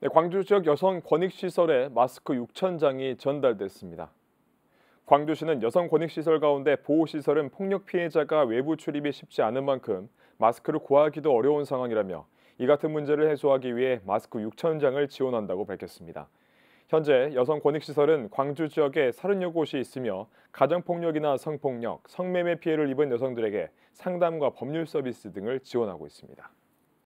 네, 광주 지역 여성 권익시설에 마스크 6천 장이 전달됐습니다. 광주시는 여성 권익시설 가운데 보호시설은 폭력 피해자가 외부 출입이 쉽지 않은 만큼 마스크를 구하기도 어려운 상황이라며 이 같은 문제를 해소하기 위해 마스크 6천 장을 지원한다고 밝혔습니다. 현재 여성 권익시설은 광주 지역에 30여 곳이 있으며 가정폭력이나 성폭력, 성매매 피해를 입은 여성들에게 상담과 법률 서비스 등을 지원하고 있습니다.